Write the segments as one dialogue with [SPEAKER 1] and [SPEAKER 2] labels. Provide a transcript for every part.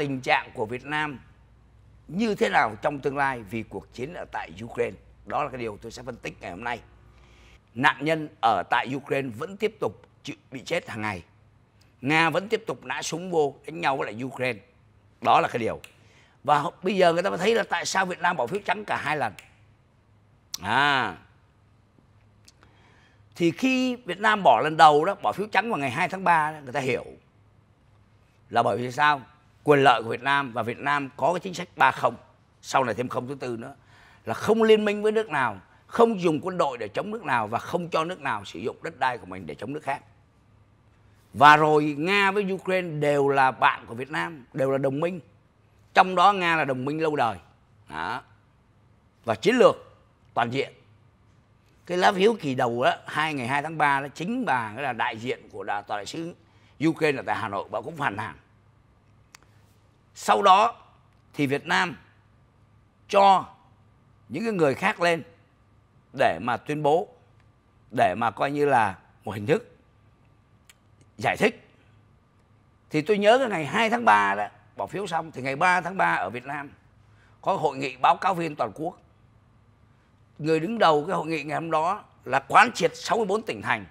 [SPEAKER 1] tình trạng của Việt Nam như thế nào trong tương lai vì cuộc chiến ở tại Ukraine. Đó là cái điều tôi sẽ phân tích ngày hôm nay. Nạn nhân ở tại Ukraine vẫn tiếp tục chịu bị chết hàng ngày. Nga vẫn tiếp tục nã súng vô đánh nhau với lại Ukraine. Đó là cái điều. Và bây giờ người ta mới thấy là tại sao Việt Nam bỏ phiếu trắng cả hai lần. À. Thì khi Việt Nam bỏ lần đầu đó, bỏ phiếu trắng vào ngày 2 tháng 3 người ta hiểu là bởi vì sao? quyền lợi của Việt Nam và Việt Nam có cái chính sách ba không sau này thêm không thứ tư nữa là không liên minh với nước nào không dùng quân đội để chống nước nào và không cho nước nào sử dụng đất đai của mình để chống nước khác và rồi Nga với Ukraine đều là bạn của Việt Nam đều là đồng minh trong đó Nga là đồng minh lâu đời đó. và chiến lược toàn diện cái lá phiếu kỳ đầu đó hai ngày 2 tháng 3 đó chính bà là đại diện của đại, tòa đại sứ Ukraine ở tại Hà Nội bà cũng phản hàng sau đó thì Việt Nam cho những cái người khác lên để mà tuyên bố để mà coi như là một hình thức giải thích thì tôi nhớ cái ngày 2 tháng 3 đó bỏ phiếu xong thì ngày 3 tháng 3 ở Việt Nam có hội nghị báo cáo viên toàn quốc người đứng đầu cái hội nghị ngày hôm đó là quán triệt 64 tỉnh thành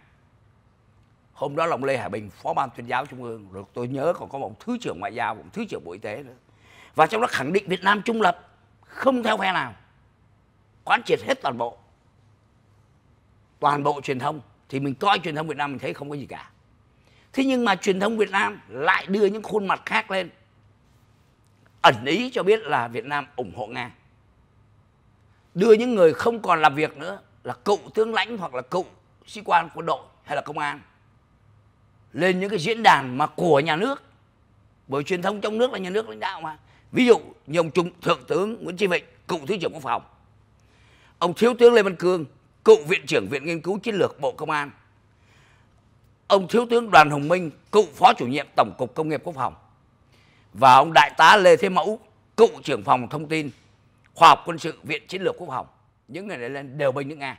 [SPEAKER 1] hôm đó là ông lê hải bình phó ban tuyên giáo trung ương rồi tôi nhớ còn có một thứ trưởng ngoại giao một thứ trưởng bộ y tế nữa và trong đó khẳng định việt nam trung lập không theo phe nào quán triệt hết toàn bộ toàn bộ truyền thông thì mình coi truyền thông việt nam mình thấy không có gì cả thế nhưng mà truyền thông việt nam lại đưa những khuôn mặt khác lên ẩn ý cho biết là việt nam ủng hộ nga đưa những người không còn làm việc nữa là cựu tướng lãnh hoặc là cựu sĩ quan quân đội hay là công an lên những cái diễn đàn mà của nhà nước bởi truyền thông trong nước là nhà nước lãnh đạo mà ví dụ như ông trung thượng tướng nguyễn chí vịnh cựu thứ trưởng quốc phòng ông thiếu tướng lê văn cương cựu viện trưởng viện nghiên cứu chiến lược bộ công an ông thiếu tướng đoàn hồng minh cựu phó chủ nhiệm tổng cục công nghiệp quốc phòng và ông đại tá lê thế mẫu cựu trưởng phòng thông tin khoa học quân sự viện chiến lược quốc phòng những người này lên đều bên nước nga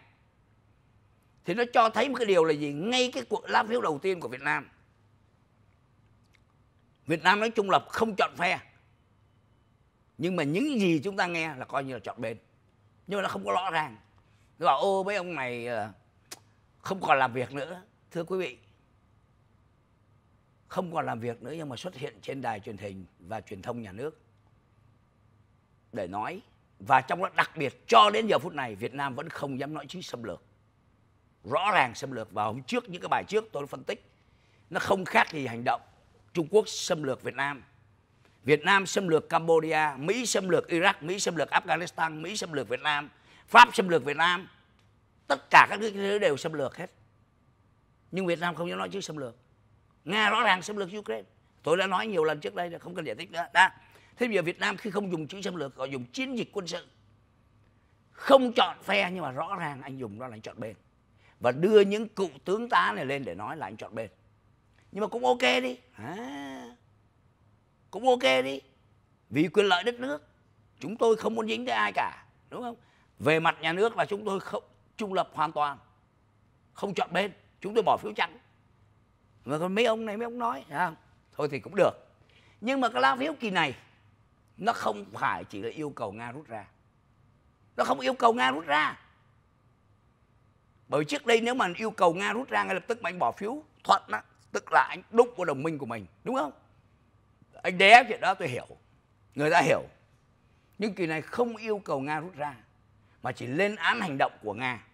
[SPEAKER 1] thì nó cho thấy một cái điều là gì ngay cái cuộc lá phiếu đầu tiên của Việt Nam Việt Nam nói trung lập không chọn phe nhưng mà những gì chúng ta nghe là coi như là chọn bên nhưng mà nó không có rõ ràng nó bảo ô mấy ông này ờ, không còn làm việc nữa thưa quý vị không còn làm việc nữa nhưng mà xuất hiện trên đài truyền hình và truyền thông nhà nước để nói và trong đó đặc biệt cho đến giờ phút này Việt Nam vẫn không dám nói chính xâm lược rõ ràng xâm lược và hôm trước những cái bài trước tôi phân tích nó không khác gì hành động Trung Quốc xâm lược Việt Nam Việt Nam xâm lược Cambodia Mỹ xâm lược Iraq Mỹ xâm lược Afghanistan Mỹ xâm lược Việt Nam Pháp xâm lược Việt Nam tất cả các nước đều xâm lược hết nhưng Việt Nam không dám nói chứ xâm lược Nga rõ ràng xâm lược Ukraine tôi đã nói nhiều lần trước đây không cần giải thích nữa đã thế bây giờ Việt Nam khi không dùng chữ xâm lược gọi dùng chiến dịch quân sự không chọn phe nhưng mà rõ ràng anh dùng đó là anh chọn bên và đưa những cựu tướng tá này lên để nói là anh chọn bên nhưng mà cũng ok đi à, cũng ok đi vì quyền lợi đất nước chúng tôi không muốn dính tới ai cả đúng không về mặt nhà nước là chúng tôi không trung lập hoàn toàn không chọn bên chúng tôi bỏ phiếu trắng mà còn mấy ông này mấy ông nói à, thôi thì cũng được nhưng mà cái lá phiếu kỳ này nó không phải chỉ là yêu cầu nga rút ra nó không yêu cầu nga rút ra bởi trước đây nếu mà anh yêu cầu nga rút ra ngay lập tức mà anh bỏ phiếu thuận á tức là anh đúc vào đồng minh của mình đúng không anh đé ép chuyện đó tôi hiểu người ta hiểu nhưng kỳ này không yêu cầu nga rút ra mà chỉ lên án hành động của nga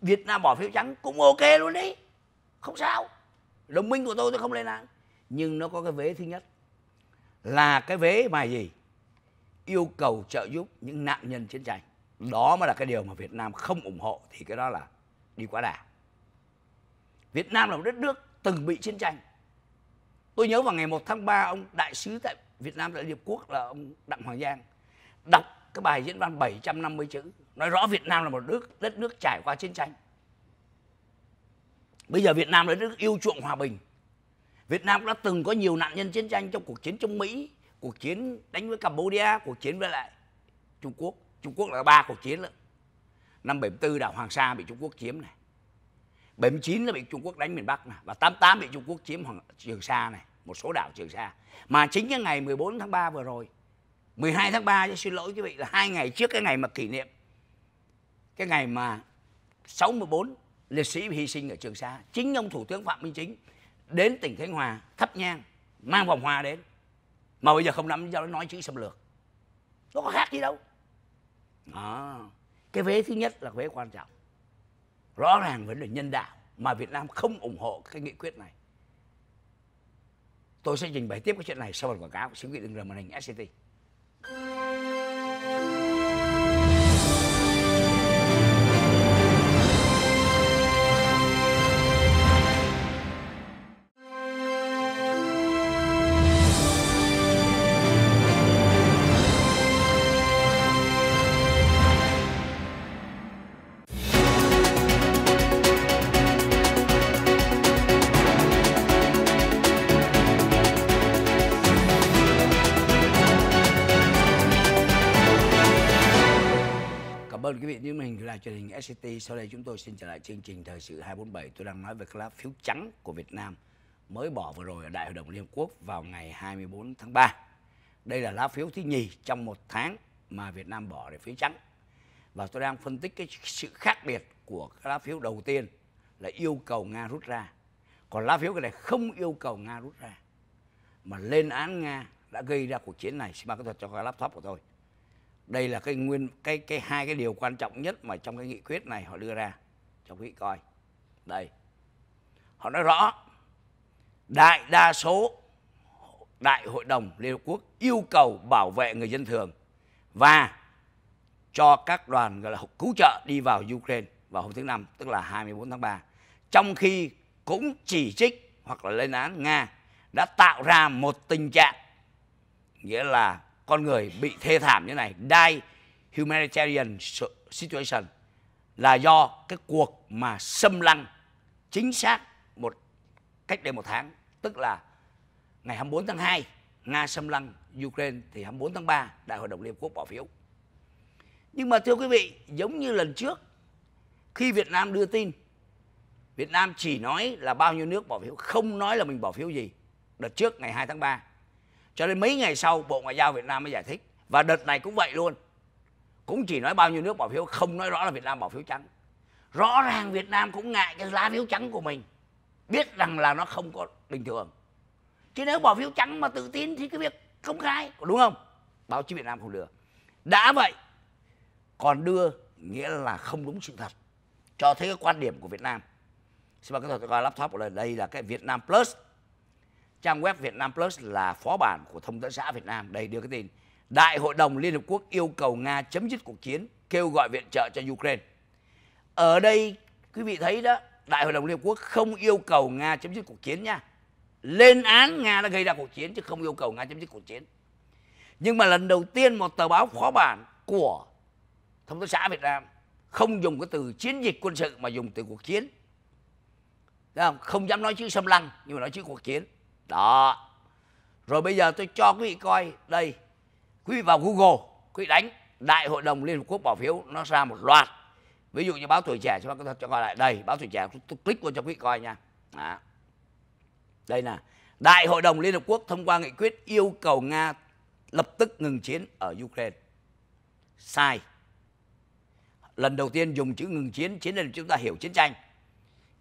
[SPEAKER 1] việt nam bỏ phiếu trắng cũng ok luôn đi không sao đồng minh của tôi tôi không lên án nhưng nó có cái vế thứ nhất là cái vế mà gì yêu cầu trợ giúp những nạn nhân chiến tranh đó mới là cái điều mà Việt Nam không ủng hộ thì cái đó là đi quá đà Việt Nam là một đất nước từng bị chiến tranh tôi nhớ vào ngày 1 tháng 3 ông đại sứ tại Việt Nam tại Liên Quốc là ông Đặng Hoàng Giang đọc cái bài diễn văn 750 chữ nói rõ Việt Nam là một nước đất nước trải qua chiến tranh bây giờ Việt Nam là đất nước yêu chuộng hòa bình Việt Nam đã từng có nhiều nạn nhân chiến tranh trong cuộc chiến chống Mỹ cuộc chiến đánh với Campuchia cuộc chiến với lại Trung Quốc Trung Quốc là ba cuộc chiến lận năm 74 đảo Hoàng Sa bị Trung Quốc chiếm này 79 là bị Trung Quốc đánh miền Bắc này và 88 bị Trung Quốc chiếm Hoàng, Trường Sa này một số đảo Trường Sa mà chính cái ngày 14 tháng 3 vừa rồi 12 tháng 3 xin lỗi quý vị là hai ngày trước cái ngày mà kỷ niệm cái ngày mà 64 liệt sĩ hy sinh ở Trường Sa chính ông thủ tướng Phạm Minh Chính đến tỉnh Khánh Hòa thắp nhang mang vòng hoa đến mà bây giờ không nắm cho nó nói chữ xâm lược nó có khác gì đâu à cái vế thứ nhất là vế quan trọng rõ ràng vấn đề nhân đạo mà Việt Nam không ủng hộ cái nghị quyết này tôi sẽ trình bày tiếp cái chuyện này sau một quảng cáo xin quý vị đừng rời màn hình SCT ơn quý vị những mình là truyền hình SCT. Sau đây chúng tôi xin trở lại chương trình Thời sự 247. Tôi đang nói về lá phiếu trắng của Việt Nam mới bỏ vừa rồi ở Đại hội đồng Liên Hợp Quốc vào ngày 24 tháng 3. Đây là lá phiếu thứ nhì trong một tháng mà Việt Nam bỏ để phiếu trắng. Và tôi đang phân tích cái sự khác biệt của lá phiếu đầu tiên là yêu cầu Nga rút ra. Còn lá phiếu cái này không yêu cầu Nga rút ra. Mà lên án Nga đã gây ra cuộc chiến này. Xin mời các thuật cho cái laptop của tôi đây là cái nguyên cái cái hai cái điều quan trọng nhất mà trong cái nghị quyết này họ đưa ra cho quý coi đây họ nói rõ đại đa số đại hội đồng liên hợp quốc yêu cầu bảo vệ người dân thường và cho các đoàn gọi là cứu trợ đi vào Ukraine vào hôm thứ năm tức là 24 tháng 3 trong khi cũng chỉ trích hoặc là lên án Nga đã tạo ra một tình trạng nghĩa là con người bị thê thảm như này die humanitarian situation là do cái cuộc mà xâm lăng chính xác một cách đây một tháng tức là ngày 24 tháng 2 Nga xâm lăng Ukraine thì 24 tháng 3 Đại hội đồng Liên Hợp Quốc bỏ phiếu. Nhưng mà thưa quý vị, giống như lần trước khi Việt Nam đưa tin, Việt Nam chỉ nói là bao nhiêu nước bỏ phiếu, không nói là mình bỏ phiếu gì. Đợt trước ngày 2 tháng 3 cho nên mấy ngày sau bộ ngoại giao việt nam mới giải thích và đợt này cũng vậy luôn cũng chỉ nói bao nhiêu nước bỏ phiếu không nói rõ là việt nam bỏ phiếu trắng rõ ràng việt nam cũng ngại cái lá phiếu trắng của mình biết rằng là nó không có bình thường chứ nếu bỏ phiếu trắng mà tự tin thì cái việc công khai đúng không báo chí việt nam không được đã vậy còn đưa nghĩa là không đúng sự thật cho thấy cái quan điểm của việt nam xin mời các thầy tôi coi laptop một lần đây là cái việt nam plus trang web Việt Nam Plus là phó bản của Thông tấn xã Việt Nam. Đây đưa cái tin. Đại hội đồng Liên Hợp Quốc yêu cầu Nga chấm dứt cuộc chiến, kêu gọi viện trợ cho Ukraine. Ở đây quý vị thấy đó, Đại hội đồng Liên Hợp Quốc không yêu cầu Nga chấm dứt cuộc chiến nha. Lên án Nga đã gây ra cuộc chiến chứ không yêu cầu Nga chấm dứt cuộc chiến. Nhưng mà lần đầu tiên một tờ báo phó bản của Thông tấn xã Việt Nam không dùng cái từ chiến dịch quân sự mà dùng từ cuộc chiến. Không? không dám nói chữ xâm lăng nhưng mà nói chữ cuộc chiến đó. Rồi bây giờ tôi cho quý vị coi đây. Quý vị vào Google, quý vị đánh Đại hội đồng Liên Hợp Quốc bỏ phiếu nó ra một loạt. Ví dụ như báo tuổi trẻ cho bác cho coi lại đây, báo tuổi trẻ tôi click vô cho quý vị coi nha. Đó. Đây nè. Đại hội đồng Liên Hợp Quốc thông qua nghị quyết yêu cầu Nga lập tức ngừng chiến ở Ukraine. Sai. Lần đầu tiên dùng chữ ngừng chiến, chiến là chúng ta hiểu chiến tranh.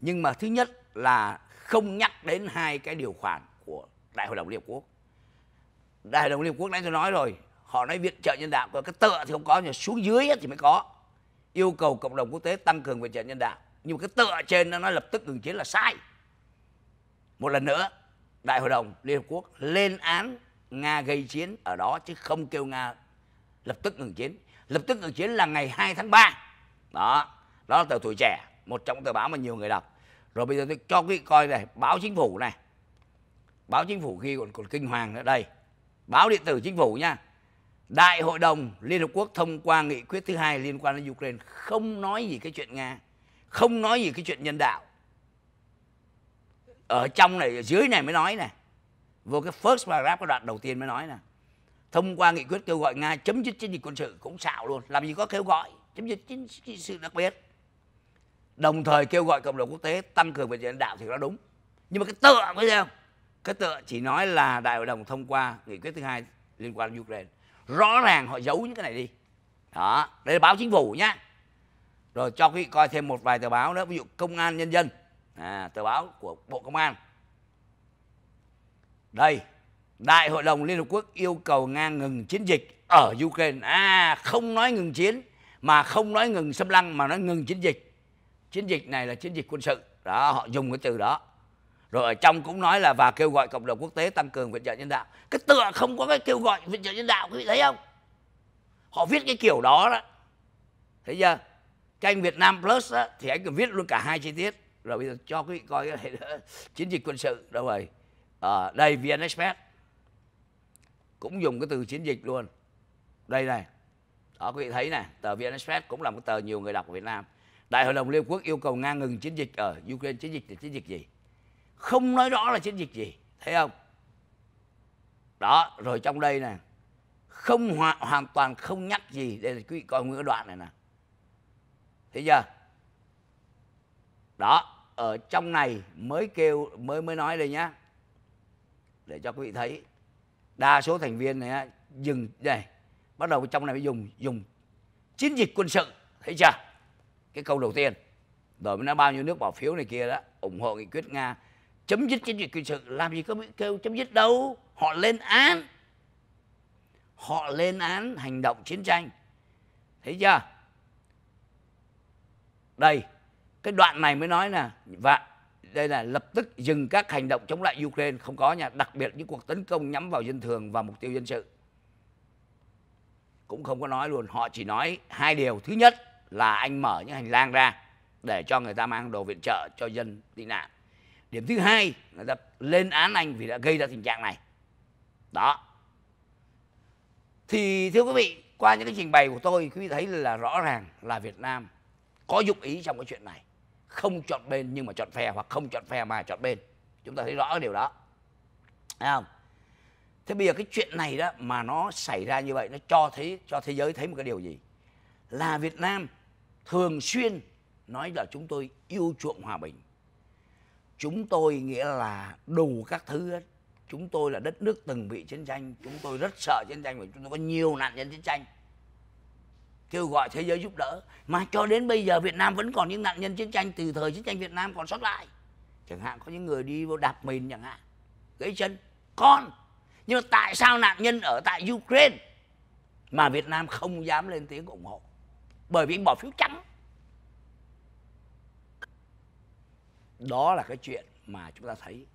[SPEAKER 1] Nhưng mà thứ nhất là không nhắc đến hai cái điều khoản đại hội đồng liên hợp quốc đại hội đồng liên hợp quốc nãy tôi nói rồi họ nói viện trợ nhân đạo có cái tựa thì không có nhưng xuống dưới thì mới có yêu cầu cộng đồng quốc tế tăng cường viện trợ nhân đạo nhưng cái tựa trên nó nói lập tức ngừng chiến là sai một lần nữa đại hội đồng liên hợp quốc lên án nga gây chiến ở đó chứ không kêu nga lập tức ngừng chiến lập tức ngừng chiến là ngày 2 tháng 3 đó đó là tờ tuổi trẻ một trong tờ báo mà nhiều người đọc rồi bây giờ tôi cho quý vị coi này báo chính phủ này báo chính phủ ghi còn còn kinh hoàng nữa đây báo điện tử chính phủ nha đại hội đồng liên hợp quốc thông qua nghị quyết thứ hai liên quan đến ukraine không nói gì cái chuyện nga không nói gì cái chuyện nhân đạo ở trong này ở dưới này mới nói này vô cái first paragraph cái đoạn đầu tiên mới nói nè thông qua nghị quyết kêu gọi nga chấm dứt chiến dịch quân sự cũng xạo luôn làm gì có kêu gọi chấm dứt chiến dịch sự đặc biệt đồng thời kêu gọi cộng đồng quốc tế tăng cường về nhân đạo thì nó đúng nhưng mà cái tựa bây giờ cái tựa chỉ nói là đại hội đồng thông qua nghị quyết thứ hai liên quan đến Ukraine rõ ràng họ giấu những cái này đi đó đây là báo chính phủ nhá rồi cho quý vị coi thêm một vài tờ báo nữa ví dụ công an nhân dân à, tờ báo của bộ công an đây đại hội đồng liên hợp quốc yêu cầu nga ngừng chiến dịch ở ukraine à không nói ngừng chiến mà không nói ngừng xâm lăng mà nói ngừng chiến dịch chiến dịch này là chiến dịch quân sự đó họ dùng cái từ đó rồi ở trong cũng nói là và kêu gọi cộng đồng quốc tế tăng cường viện trợ nhân đạo cái tựa không có cái kêu gọi viện trợ nhân đạo quý vị thấy không họ viết cái kiểu đó đó thấy chưa cái anh Việt Nam Plus đó, thì anh còn viết luôn cả hai chi tiết rồi bây giờ cho quý vị coi cái này chiến dịch quân sự đâu rồi à, đây VN Express cũng dùng cái từ chiến dịch luôn đây này đó quý vị thấy này tờ VN Express cũng là một tờ nhiều người đọc ở Việt Nam Đại hội đồng Liên Quốc yêu cầu ngang ngừng chiến dịch ở Ukraine chiến dịch là chiến dịch gì không nói rõ là chiến dịch gì thấy không đó rồi trong đây nè không ho hoàn toàn không nhắc gì đây là quý vị coi nguyên đoạn này nè thấy chưa đó ở trong này mới kêu mới mới nói đây nhá để cho quý vị thấy đa số thành viên này dừng này bắt đầu trong này mới dùng dùng chiến dịch quân sự thấy chưa cái câu đầu tiên rồi mới nói bao nhiêu nước bỏ phiếu này kia đó ủng hộ nghị quyết nga chấm dứt chiến dịch quân sự làm gì có bị kêu chấm dứt đâu họ lên án họ lên án hành động chiến tranh thấy chưa đây cái đoạn này mới nói nè và đây là lập tức dừng các hành động chống lại Ukraine không có nha đặc biệt những cuộc tấn công nhắm vào dân thường và mục tiêu dân sự cũng không có nói luôn họ chỉ nói hai điều thứ nhất là anh mở những hành lang ra để cho người ta mang đồ viện trợ cho dân tị nạn điểm thứ hai là đặt lên án anh vì đã gây ra tình trạng này đó thì thưa quý vị qua những cái trình bày của tôi quý vị thấy là rõ ràng là Việt Nam có dụng ý trong cái chuyện này không chọn bên nhưng mà chọn phe hoặc không chọn phe mà chọn bên chúng ta thấy rõ cái điều đó thấy không thế bây giờ cái chuyện này đó mà nó xảy ra như vậy nó cho thấy cho thế giới thấy một cái điều gì là Việt Nam thường xuyên nói là chúng tôi yêu chuộng hòa bình chúng tôi nghĩa là đủ các thứ hết chúng tôi là đất nước từng bị chiến tranh chúng tôi rất sợ chiến tranh và chúng tôi có nhiều nạn nhân chiến tranh kêu gọi thế giới giúp đỡ mà cho đến bây giờ Việt Nam vẫn còn những nạn nhân chiến tranh từ thời chiến tranh Việt Nam còn sót lại chẳng hạn có những người đi vô đạp mìn chẳng hạn gãy chân con nhưng mà tại sao nạn nhân ở tại Ukraine mà Việt Nam không dám lên tiếng ủng hộ bởi vì bỏ phiếu trắng đó là cái chuyện mà chúng ta thấy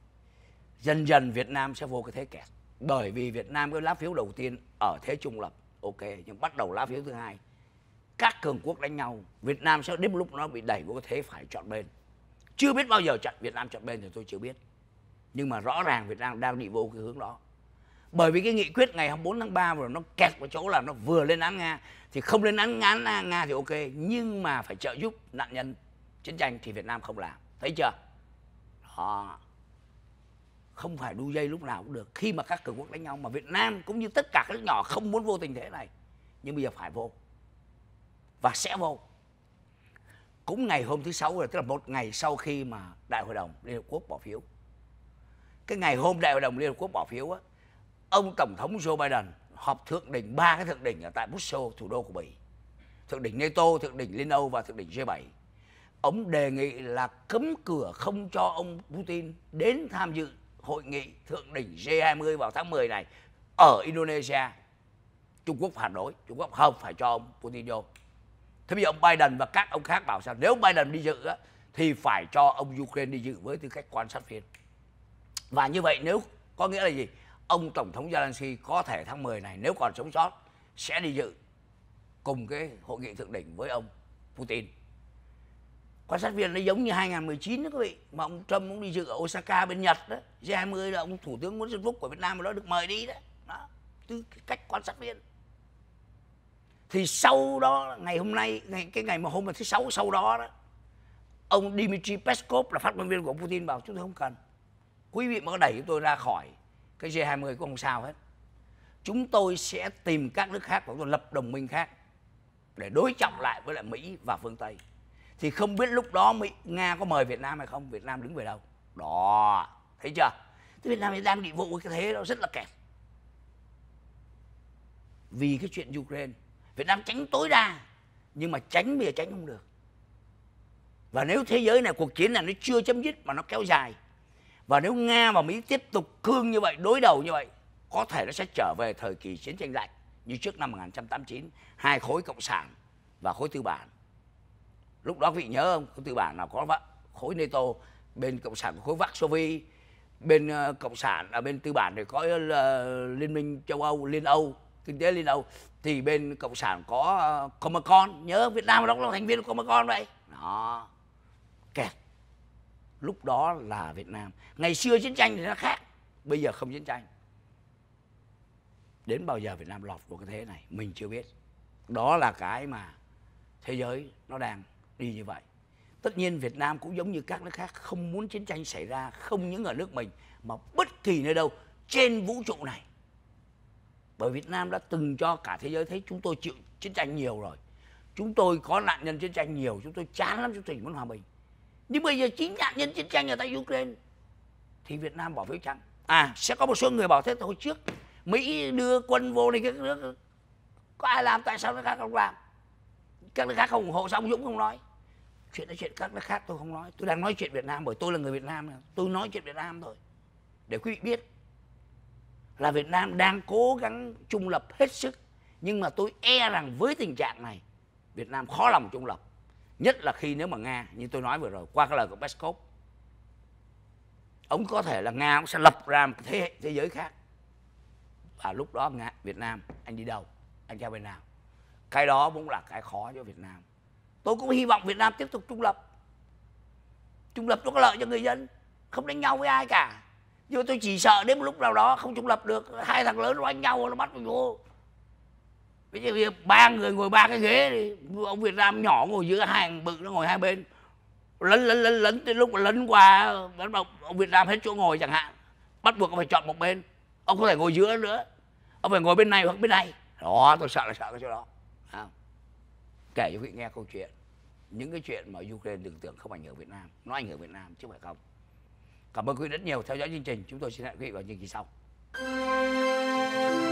[SPEAKER 1] dần dần Việt Nam sẽ vô cái thế kẹt bởi vì Việt Nam cái lá phiếu đầu tiên ở thế trung lập ok nhưng bắt đầu lá phiếu thứ hai các cường quốc đánh nhau Việt Nam sẽ đến lúc nó bị đẩy vô cái thế phải chọn bên chưa biết bao giờ chọn Việt Nam chọn bên thì tôi chưa biết nhưng mà rõ ràng Việt Nam đang đi vô cái hướng đó bởi vì cái nghị quyết ngày 24 tháng 3 vừa nó kẹt vào chỗ là nó vừa lên án Nga thì không lên án ngán Nga thì ok nhưng mà phải trợ giúp nạn nhân chiến tranh thì Việt Nam không làm thấy chưa họ không phải đu dây lúc nào cũng được khi mà các cường quốc đánh nhau mà Việt Nam cũng như tất cả các nước nhỏ không muốn vô tình thế này nhưng bây giờ phải vô và sẽ vô cũng ngày hôm thứ sáu rồi tức là một ngày sau khi mà đại hội đồng liên hợp quốc bỏ phiếu cái ngày hôm đại hội đồng liên hợp quốc bỏ phiếu á ông tổng thống Joe Biden họp thượng đỉnh ba cái thượng đỉnh ở tại Brussels thủ đô của Bỉ thượng đỉnh NATO thượng đỉnh Liên Âu và thượng đỉnh G7 ông đề nghị là cấm cửa không cho ông Putin đến tham dự hội nghị thượng đỉnh G20 vào tháng 10 này ở Indonesia. Trung Quốc phản đối, Trung Quốc không phải cho ông Putin vô. Thế bây giờ ông Biden và các ông khác bảo sao nếu Biden đi dự á, thì phải cho ông Ukraine đi dự với tư cách quan sát viên. Và như vậy nếu có nghĩa là gì? Ông Tổng thống Zelensky có thể tháng 10 này nếu còn sống sót sẽ đi dự cùng cái hội nghị thượng đỉnh với ông Putin quan sát viên nó giống như 2019 đó quý vị mà ông Trump cũng đi dự ở Osaka bên Nhật đó G20 là ông thủ tướng Nguyễn Xuân Phúc của Việt Nam mà nó được mời đi đó đó từ cách quan sát viên thì sau đó ngày hôm nay ngày cái ngày mà hôm mà thứ sáu sau đó đó ông Dmitry Peskov là phát ngôn viên của Putin bảo chúng tôi không cần quý vị mà có đẩy tôi ra khỏi cái G20 cũng không sao hết chúng tôi sẽ tìm các nước khác và tôi lập đồng minh khác để đối trọng lại với lại Mỹ và phương Tây thì không biết lúc đó Mỹ Nga có mời Việt Nam hay không Việt Nam đứng về đâu đó thấy chưa thế Việt Nam đang bị vụ cái thế đó rất là kẹt vì cái chuyện Ukraine Việt Nam tránh tối đa nhưng mà tránh bây giờ tránh không được và nếu thế giới này cuộc chiến này nó chưa chấm dứt mà nó kéo dài và nếu Nga và Mỹ tiếp tục cương như vậy đối đầu như vậy có thể nó sẽ trở về thời kỳ chiến tranh lạnh như trước năm 1989 hai khối cộng sản và khối tư bản lúc đó vị nhớ không có tư bản là có khối nato bên cộng sản khối vác xô vi bên ờ, cộng sản ở bên tư bản thì có ờ, liên minh châu âu liên âu kinh tế liên âu thì bên cộng sản có ờ, comecon nhớ việt nam đó là thành viên của comecon vậy đó kẹt lúc đó là việt nam ngày xưa chiến tranh thì nó khác bây giờ không chiến tranh đến bao giờ việt nam lọt vào cái thế này mình chưa biết đó là cái mà thế giới nó đang đi như vậy tất nhiên việt nam cũng giống như các nước khác không muốn chiến tranh xảy ra không những ở nước mình mà bất kỳ nơi đâu trên vũ trụ này bởi việt nam đã từng cho cả thế giới thấy chúng tôi chịu chiến tranh nhiều rồi chúng tôi có nạn nhân chiến tranh nhiều chúng tôi chán lắm chúng tôi muốn hòa bình nhưng bây giờ chính nạn nhân chiến tranh ở tại ukraine thì việt nam bỏ phiếu trắng à sẽ có một số người bảo thế thôi trước mỹ đưa quân vô này các nước có ai làm tại sao nó khác không làm các nước khác không ủng hộ sao ông dũng không nói chuyện đó chuyện các nó khác tôi không nói tôi đang nói chuyện việt nam bởi tôi là người việt nam tôi nói chuyện việt nam thôi để quý vị biết là việt nam đang cố gắng trung lập hết sức nhưng mà tôi e rằng với tình trạng này việt nam khó lòng trung lập nhất là khi nếu mà nga như tôi nói vừa rồi qua cái lời của peskov ông có thể là nga ông sẽ lập ra một thế hệ thế giới khác và lúc đó nga việt nam anh đi đâu anh theo bên nào cái đó cũng là cái khó cho việt nam tôi cũng hy vọng việt nam tiếp tục trung lập trung lập nó có lợi cho người dân không đánh nhau với ai cả nhưng tôi chỉ sợ đến một lúc nào đó không trung lập được hai thằng lớn nó đánh nhau nó bắt mình vô bây giờ ba người ngồi ba cái ghế thì ông việt nam nhỏ ngồi giữa hai thằng bự nó ngồi hai bên lấn lấn lấn lấn tới lúc mà lấn qua bắt đầu ông việt nam hết chỗ ngồi chẳng hạn bắt buộc ông phải chọn một bên ông không thể ngồi giữa nữa ông phải ngồi bên này hoặc bên này đó tôi sợ là sợ cái chỗ đó kể cho vị nghe câu chuyện những cái chuyện mà Ukraine đừng tưởng không ảnh hưởng Việt Nam nó ảnh hưởng Việt Nam chứ phải không cảm ơn quý vị rất nhiều theo dõi chương trình chúng tôi xin hẹn quý vị vào chương trình sau